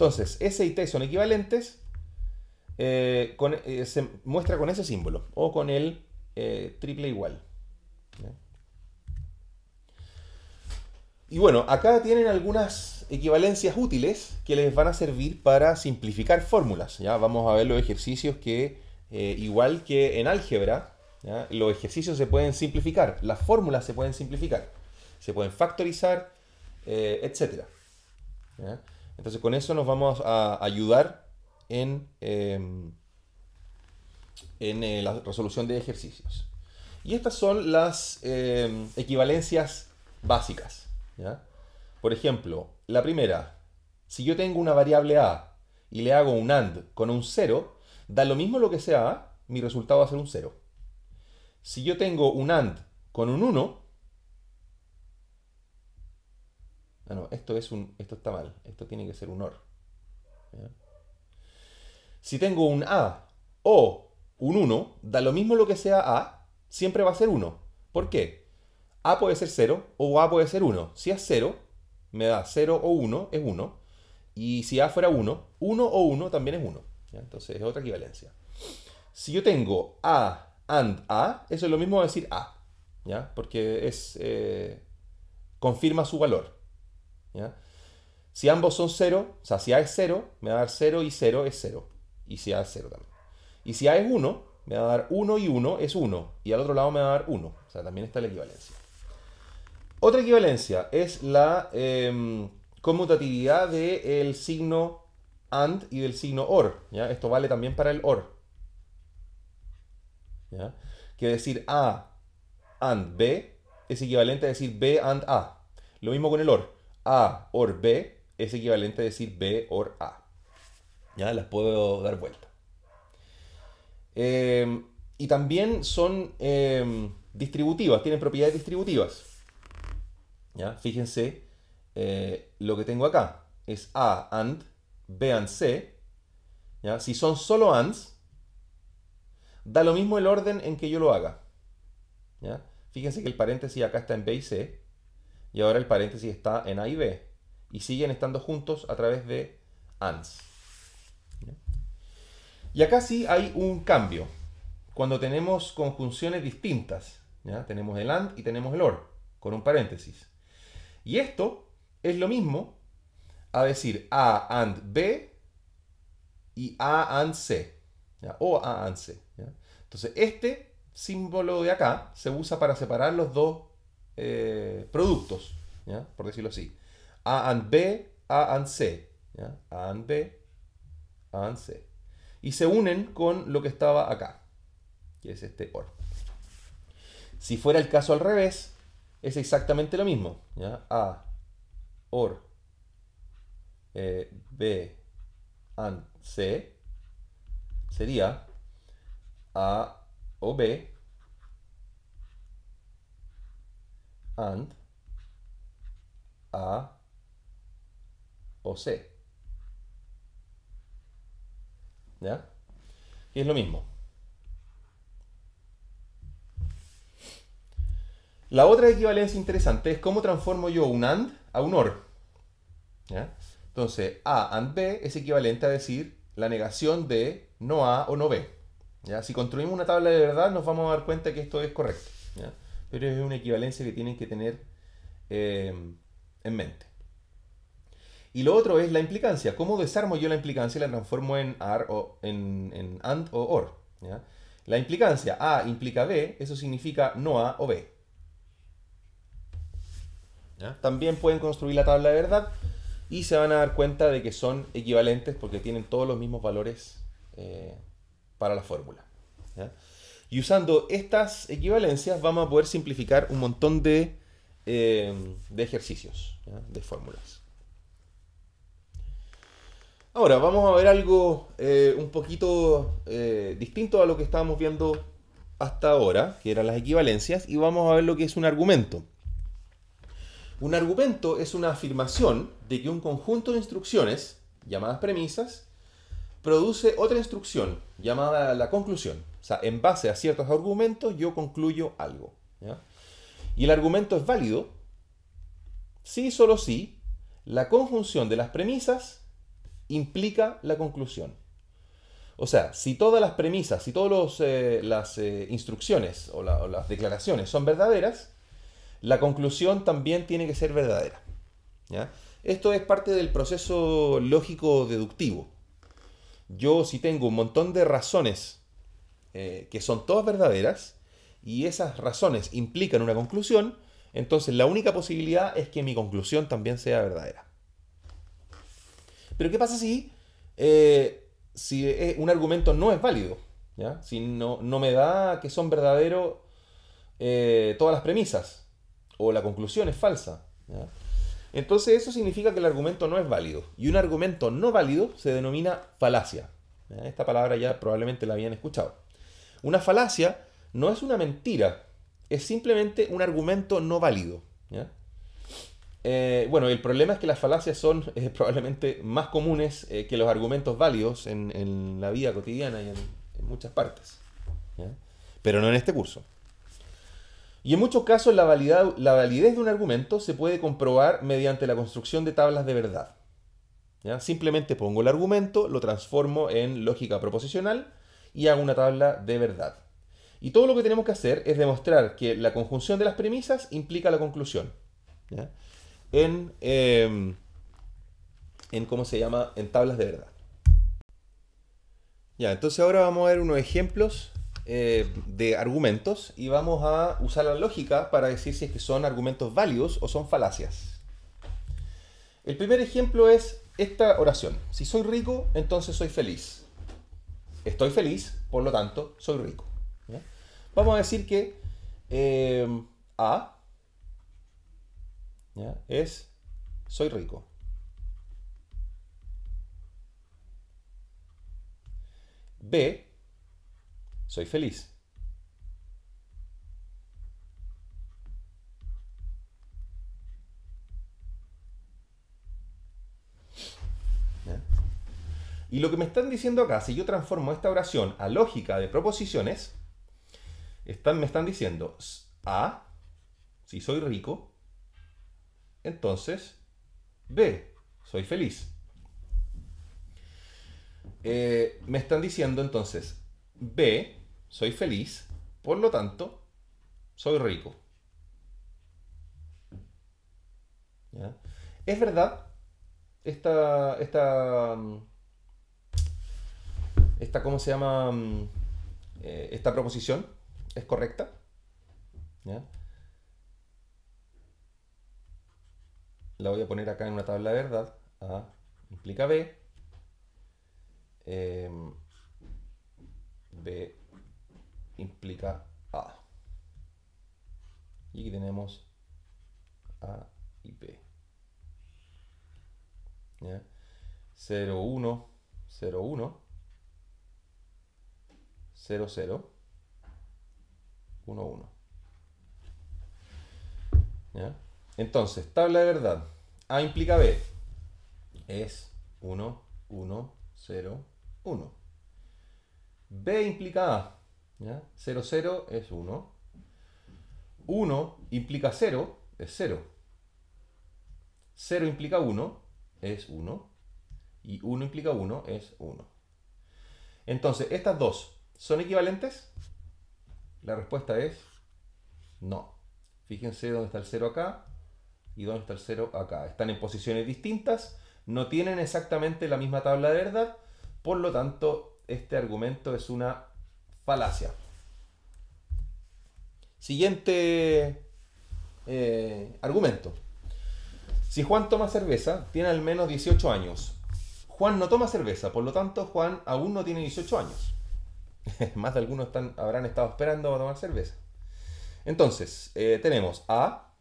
Entonces, S y T son equivalentes. Eh, eh, se muestra con ese símbolo o con el eh, triple igual. Y bueno, acá tienen algunas equivalencias útiles que les van a servir para simplificar fórmulas. ¿ya? Vamos a ver los ejercicios que, igual que en álgebra, los ejercicios se pueden simplificar, las fórmulas se pueden simplificar, se pueden factorizar, etc. Entonces con eso nos vamos a ayudar en, em, en eh, la resolución de ejercicios. Y estas son las em, equivalencias básicas. Por ejemplo, la primera, si yo tengo una variable A y le hago un AND con un 0, da lo mismo lo que sea A, mi resultado va a ser un 0. Si yo tengo un AND con un 1, Ah, esto, es un, esto está mal, esto tiene que ser un OR. Si tengo un A o un 1, da lo mismo lo que sea A, siempre va a ser 1. ¿Por qué? A puede ser 0 o A puede ser 1. Si es 0, me da 0 o 1 es 1. Y si A fuera 1, 1 o 1 también es 1. Entonces es otra equivalencia. Si yo tengo A and A, eso es lo mismo decir A. ¿ya? Porque es, eh, confirma su valor. Si ambos son 0, o sea, si A es 0, me va a dar 0 y 0 es 0. Y si A es 0 también. Y si A es 1, me va a dar 1 y 1 es 1. Y al otro lado me va a dar 1. O sea, también está la equivalencia. Otra equivalencia es la em, conmutatividad del signo AND y del signo OR. Esto vale también para el OR. ¿ya? Que decir A AND B es equivalente a decir B AND A. Lo mismo con el OR. A or B es equivalente a decir B or A. Ya las puedo dar vuelta. Em, y también son em, distributivas, tienen propiedades distributivas. ¿Ya? Fíjense eh, lo que tengo acá. Es A and, B and C. ¿Ya? Si son solo ands, da lo mismo el orden en que yo lo haga. ¿Ya? Fíjense que el paréntesis acá está en B y C y ahora el paréntesis está en A y B y siguen estando juntos a través de ANDs. Y acá sí hay un cambio. Cuando tenemos conjunciones distintas, ¿ya? tenemos el AND y tenemos el OR, con un paréntesis. Y esto es lo mismo a decir A AND B y A AND C, o A AND C. Entonces este símbolo de acá se usa para separar los dos eh, productos, por decirlo así. A and B, A and C. A and B, A and C. Y se unen con lo que estaba acá, que es este OR. Si fuera el caso al revés, es exactamente lo mismo. A, OR, eh, B, AND, C. Sería A o B and, a o c. ¿Ya? Y es lo mismo. La otra equivalencia interesante es cómo transformo yo un AND a un OR. ¿Ya? Entonces, A AND B es equivalente a decir la negación de no A o no B. ¿Ya? Si construimos una tabla de verdad, nos vamos a dar cuenta que esto es correcto pero es una equivalencia que tienen que tener eh, en mente. Y lo otro es la implicancia. ¿Cómo desarmo yo la implicancia y la transformo en, ar o, en, AND o OR? La implicancia A implica B, eso significa no A o B. También pueden construir la tabla de verdad y se van a dar cuenta de que son equivalentes porque tienen todos los mismos valores eh, para la fórmula. Y usando estas equivalencias vamos a poder simplificar un montón de, eh, ejercicios, de fórmulas. Ahora, vamos a ver algo eh, un poquito eh, distinto a lo que estábamos viendo hasta ahora, que eran las equivalencias, y vamos a ver lo que es un argumento. Un argumento es una afirmación de que un conjunto de instrucciones, llamadas premisas, produce otra instrucción, llamada la conclusión. O sea, en base a ciertos argumentos yo concluyo algo. Y el argumento es válido si y solo si la conjunción de las premisas implica la conclusión. O sea, si todas las premisas, si todas eh, las eh, instrucciones o, las declaraciones son verdaderas, la conclusión también tiene que ser verdadera. Esto es parte del proceso lógico deductivo. Yo si tengo un montón de razones eh, que son todas verdaderas, y esas razones implican una conclusión, entonces la única posibilidad es que mi conclusión también sea verdadera. Pero ¿qué pasa si, eh, si e, un argumento no es válido? Si no, me da que son verdaderos eh, todas las premisas, o la conclusión es falsa. Entonces eso significa que el argumento no es válido. Y un argumento no válido se denomina falacia. Esta palabra ya probablemente la habían escuchado. Una falacia no es una mentira, es simplemente un argumento no válido. Eh, bueno, el problema es que las falacias son eh, probablemente más comunes eh, que los argumentos válidos en, la vida cotidiana y en, muchas partes. Pero no en este curso. Y en muchos casos la, validad, la, validez de un argumento se puede comprobar mediante la construcción de tablas de verdad. Simplemente pongo el argumento, lo transformo en lógica proposicional y hago una tabla de verdad. Y todo lo que tenemos que hacer es demostrar que la conjunción de las premisas implica la conclusión. En, em, en, ¿cómo se llama? En tablas de verdad. Ya, entonces ahora vamos a ver unos ejemplos eh, de argumentos y vamos a usar la lógica para decir si es que son argumentos válidos o son falacias. El primer ejemplo es esta oración. Si soy rico, entonces soy feliz estoy feliz, por lo tanto, soy rico. Vamos a decir que em, A es soy rico. B, soy feliz. Y lo que me están diciendo acá, si yo transformo esta oración a lógica de proposiciones, me están diciendo A, si soy rico, entonces B, soy feliz. Eh, me están diciendo entonces B, soy feliz, por lo tanto, soy rico. Es verdad esta, esta mm, esta, ¿cómo se llama? Mm, eh, esta proposición es correcta. ¿Ya? La voy a poner acá en una tabla de verdad. A implica B. Eh, B implica A. Y aquí tenemos A y B. ¿Ya? 0, 1, 0, 1. 0, 0, 1, 1. ¿Ya? Entonces, tabla de verdad. A implica B. Es 1, 1, 0, 1. B implica A. 0, 0 es 1. 1 implica 0, es 0. 0 implica 1, es 1. Y 1 implica 1, es 1. Entonces, estas dos, ¿Son equivalentes? La respuesta es no. Fíjense dónde está el cero acá y dónde está el cero acá. Están en posiciones distintas, no tienen exactamente la misma tabla de verdad, por lo tanto, este argumento es una falacia. Siguiente eh, argumento. Si Juan toma cerveza, tiene al menos 18 años. Juan no toma cerveza, por lo tanto, Juan aún no tiene 18 años. Más de algunos están, habrán estado esperando a tomar cerveza. Entonces, eh, tenemos a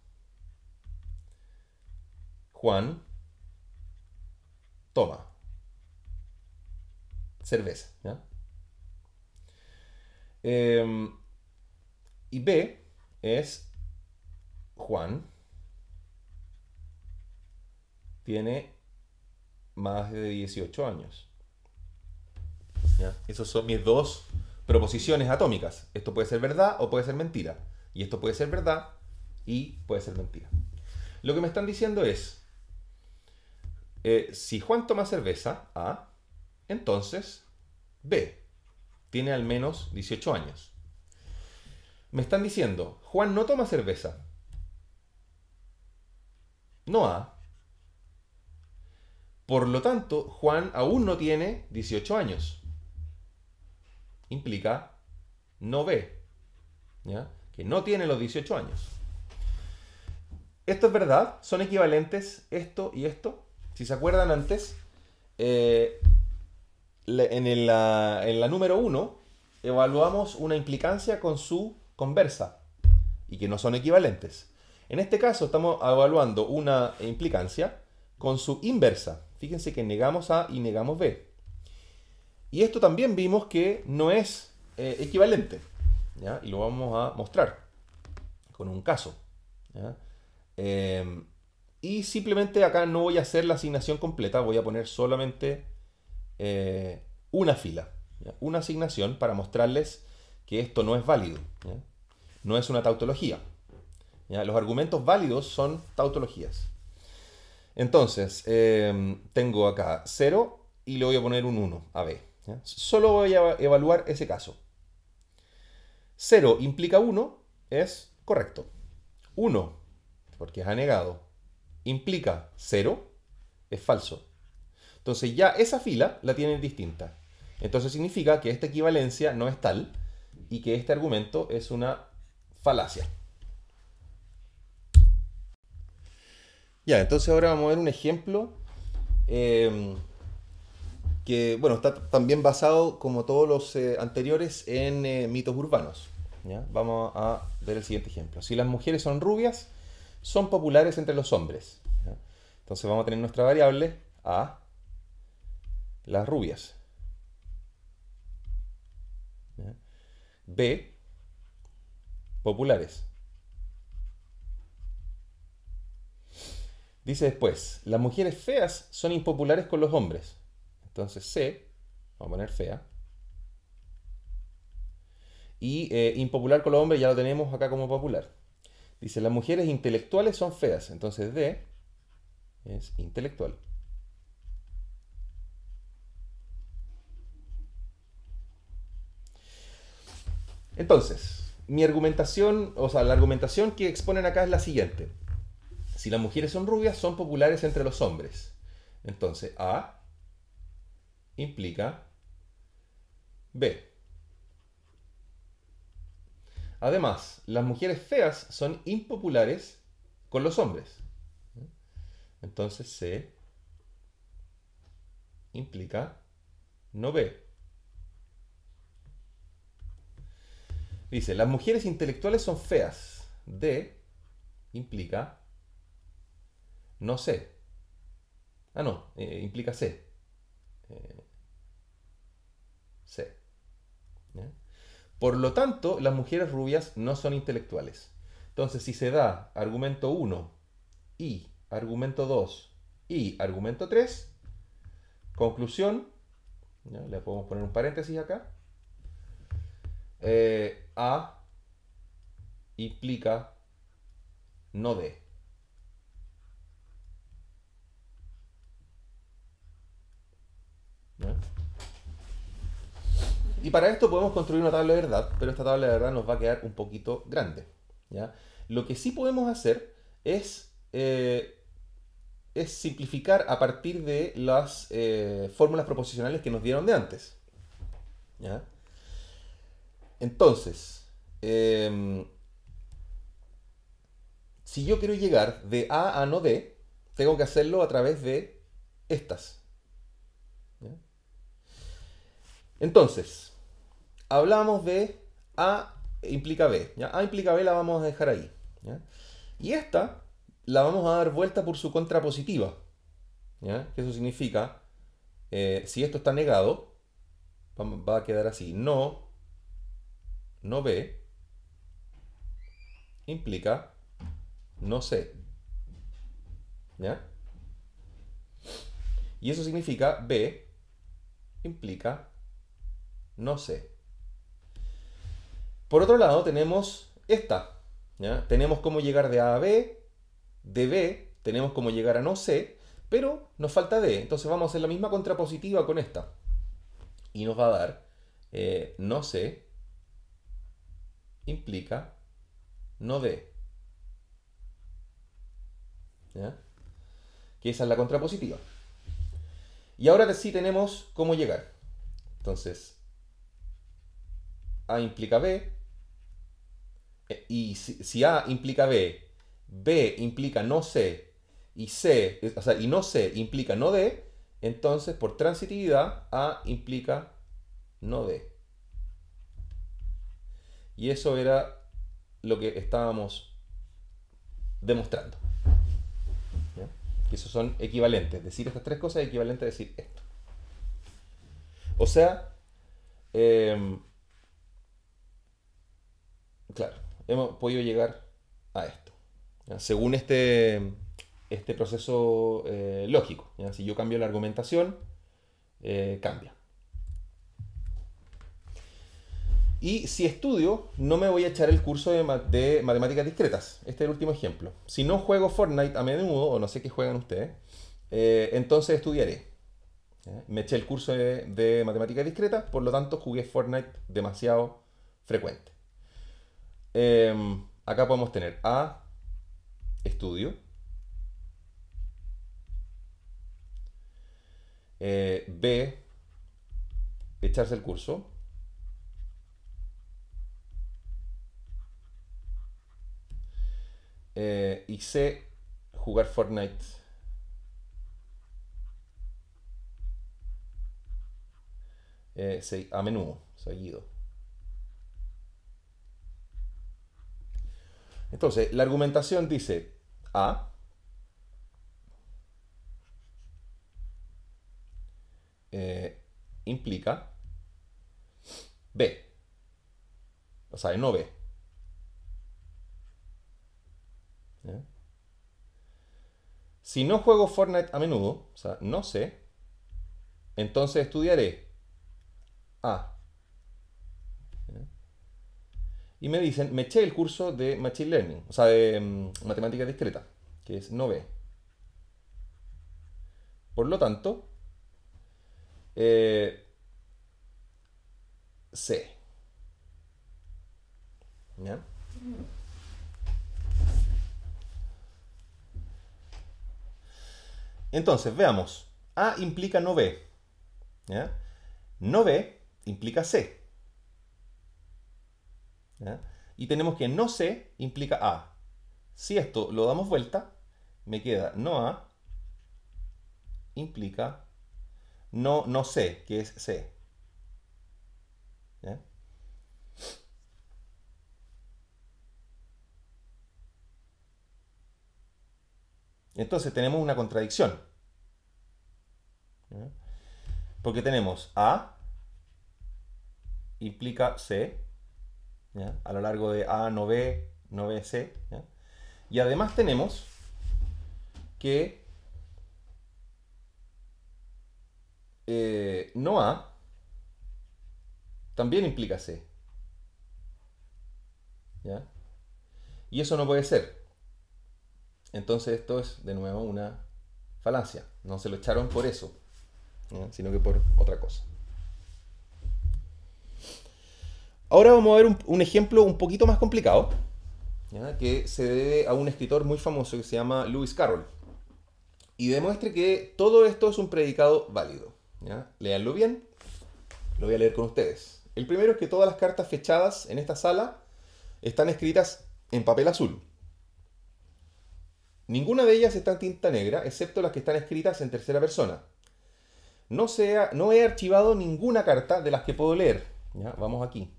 Juan toma cerveza. Em, y B es Juan tiene más de 18 años. Esas son mis dos proposiciones atómicas. Esto puede ser verdad o puede ser mentira. Y esto puede ser verdad y puede ser mentira. Lo que me están diciendo es, eh, si Juan toma cerveza, A, entonces B, tiene al menos 18 años. Me están diciendo, Juan no toma cerveza. No A. Por lo tanto, Juan aún no tiene 18 años implica no B, que no tiene los 18 años. Esto es verdad, son equivalentes esto y esto. Si se acuerdan antes, eh, en, la, en la número 1 evaluamos una implicancia con su conversa y que no son equivalentes. En este caso estamos evaluando una implicancia con su inversa. Fíjense que negamos A y negamos B. Y esto también vimos que no es eh, equivalente. Y lo vamos a mostrar con un caso. Eh, y simplemente acá no voy a hacer la asignación completa, voy a poner solamente eh, una fila, una asignación para mostrarles que esto no es válido. No es una tautología. Los argumentos válidos son tautologías. Entonces, tengo acá 0 y le voy a poner un 1 a B. Solo voy a evaluar ese caso. 0 implica 1 es correcto. 1, porque es anegado, implica 0 es falso. Entonces ya esa fila la tienen distinta. Entonces significa que esta equivalencia no es tal y que este argumento es una falacia. Ya, entonces ahora vamos a ver un ejemplo eh, que bueno, está también basado, como todos los eh, anteriores, en eh, mitos urbanos. Vamos a ver el siguiente ejemplo. Si las mujeres son rubias, son populares entre los hombres. Entonces vamos a tener nuestra variable A, las rubias. B, populares. Dice después, las mujeres feas son impopulares con los hombres. Entonces C, vamos a poner fea. Y eh, impopular con los hombres ya lo tenemos acá como popular. Dice, las mujeres intelectuales son feas. Entonces D es intelectual. Entonces, mi argumentación, o sea, la argumentación que exponen acá es la siguiente. Si las mujeres son rubias, son populares entre los hombres. Entonces, A implica B. Además, las mujeres feas son impopulares con los hombres. Entonces C implica no B. Dice, las mujeres intelectuales son feas. D implica no C. Ah, no, eh, implica C. Eh, Sí. Por lo tanto, las mujeres rubias no son intelectuales. Entonces, si se da argumento 1 y argumento 2 y argumento 3, conclusión, le podemos poner un paréntesis acá, eh, A implica no D. Y para esto podemos construir una tabla de verdad, pero esta tabla de verdad nos va a quedar un poquito grande. ¿ya? Lo que sí podemos hacer es, eh, simplificar a partir de las eh, fórmulas proposicionales que nos dieron de antes. Entonces, em, si yo quiero llegar de A a no D, tengo que hacerlo a través de estas. Entonces, hablamos de A implica B. A implica B la vamos a dejar ahí. Y esta la vamos a dar vuelta por su contrapositiva. ¿ya? Eso significa, eh, si esto está negado, va a quedar así. No, no B implica no C. ¿Ya? Y eso significa B implica no sé. Por otro lado, tenemos esta. Tenemos cómo llegar de A a B, de B, tenemos cómo llegar a no sé. pero nos falta D. Entonces vamos a hacer la misma contrapositiva con esta. Y nos va a dar eh, no sé. implica no D. Que esa es la contrapositiva. Y ahora sí tenemos cómo llegar. Entonces, a implica B. E, y si, A implica B, B implica no C, y C, o sea, y no C implica no D, entonces por transitividad A implica no D. Y eso era lo que estábamos demostrando. Que esos son equivalentes. Decir estas tres cosas es equivalente a decir esto. O sea, em, claro, hemos podido llegar a esto. Según este, este proceso eh, lógico. Si yo cambio la argumentación, eh, cambia. Y si estudio, no me voy a echar el curso de, matemáticas discretas. Este es el último ejemplo. Si no juego Fortnite a menudo, o no sé qué juegan ustedes, eh, entonces estudiaré. Me eché el curso de, de matemáticas discretas, por lo tanto jugué Fortnite demasiado frecuente. Em, acá podemos tener A, estudio. Eh, B, echarse el curso. Eh, y C, jugar Fortnite. Eh, a menudo, seguido. Entonces, la argumentación dice A. Eh, implica B. O sea, no B. Si no juego Fortnite a menudo, o sea, no sé, entonces estudiaré A y me dicen, me eché el curso de Machine Learning, o sea, de mm, Matemática Discreta, que es no B. Por lo tanto, C. Eh, Entonces, veamos. A implica no B. No B implica C. Y tenemos que no C implica A. Si esto lo damos vuelta, me queda no A implica no, no C, que es C. Entonces tenemos una contradicción. Porque tenemos A implica C a lo largo de A, no b no B c Y además tenemos que eh, no A también implica C. Y eso no puede ser. Entonces esto es de nuevo una falacia. No se lo echaron por eso, sino que por otra cosa. Ahora vamos a ver un, ejemplo un poquito más complicado, que se debe a un escritor muy famoso que se llama Lewis Carroll. Y demuestre que todo esto es un predicado válido. Leanlo bien, lo voy a leer con ustedes. El primero es que todas las cartas fechadas en esta sala están escritas en papel azul. Ninguna de ellas está en tinta negra, excepto las que están escritas en tercera persona. No, he archivado ninguna carta de las que puedo leer. Vamos aquí.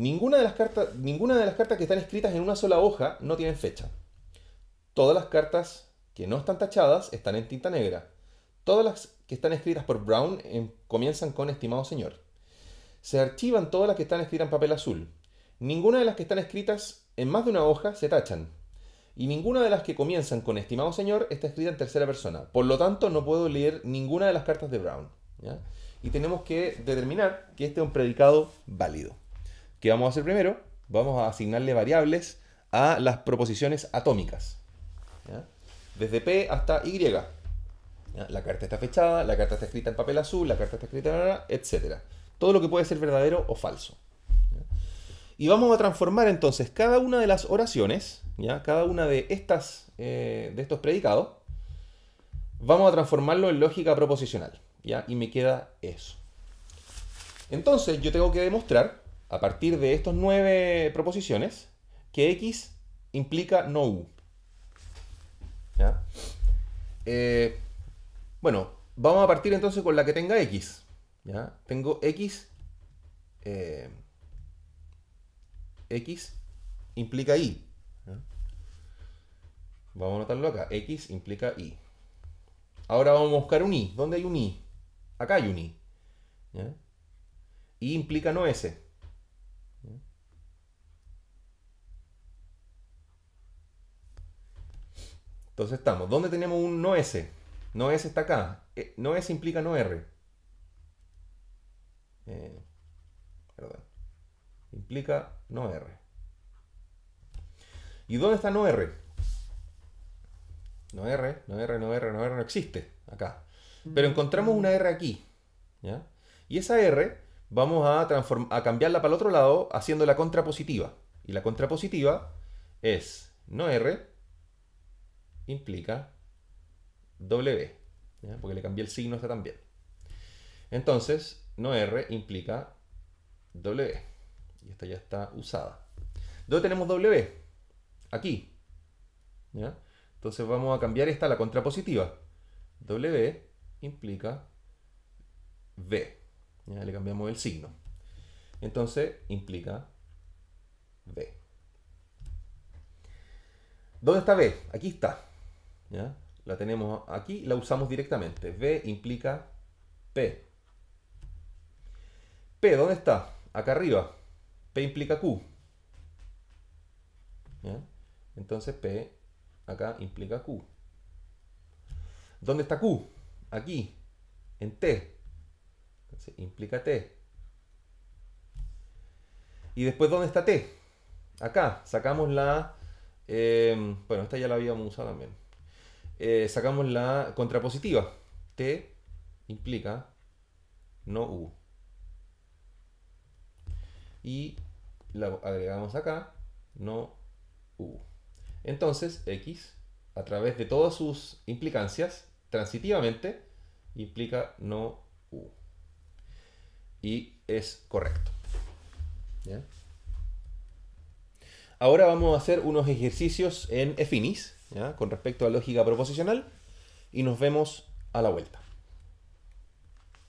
Ninguna de, las cartas, que están escritas en una sola hoja no tienen fecha. Todas las cartas que no están tachadas están en tinta negra. Todas las que están escritas por Brown em, comienzan con estimado señor. Se archivan todas las que están escritas en papel azul. Ninguna de las que están escritas en más de una hoja se tachan. Y ninguna de las que comienzan con estimado señor está escrita en tercera persona. Por lo tanto, no puedo leer ninguna de las cartas de Brown. Y tenemos que determinar que este es un predicado válido. ¿Qué vamos a hacer primero? Vamos a asignarle variables a las proposiciones atómicas. Desde P hasta Y. La carta está fechada, la carta está escrita en papel azul, la carta está escrita en etc. Todo lo que puede ser verdadero o falso. Y vamos a transformar entonces cada una de las oraciones, ¿ya? cada una de, estas, eh, de estos predicados, vamos a transformarlo en lógica proposicional. ¿ya? Y me queda eso. Entonces yo tengo que demostrar a partir de estas nueve proposiciones que X implica no U. Eh, bueno, vamos a partir entonces con la que tenga X. ¿Ya? Tengo X. Eh, X implica Y. Vamos a notarlo acá. X implica Y. Ahora vamos a buscar un I. ¿Dónde hay un I? Acá hay un I. Y implica no S. Entonces estamos, ¿dónde tenemos un no S? No S está acá. Eh, no S implica no R. Eh, perdón. Implica no R. ¿Y dónde está no R? No R, no R, no R, no R no existe acá. Pero mm. encontramos una R aquí. Y esa R vamos a, a cambiarla para el otro lado haciendo la contrapositiva. Y la contrapositiva es no R implica W, porque le cambié el signo esta también. Entonces, no R implica W. Y esta ya está usada. ¿Dónde tenemos W? Aquí. Entonces vamos a cambiar esta a la contrapositiva. W implica V. Le cambiamos el signo. Entonces implica B. ¿Dónde está B? Aquí está. La tenemos aquí, la usamos directamente. B implica P. P, ¿dónde está? Acá arriba. P implica Q. Entonces P acá implica Q. ¿Dónde está Q? Aquí, en T. Entonces, implica T. Y después, ¿dónde está T? Acá, sacamos la... Eh, bueno, esta ya la habíamos usado también. Eh, sacamos la contrapositiva. T implica no U. Y la agregamos acá, no U. Entonces, X, a través de todas sus implicancias, transitivamente, implica no U. Y es correcto. Ahora vamos a hacer unos ejercicios en EFINIS con respecto a lógica proposicional y nos vemos a la vuelta.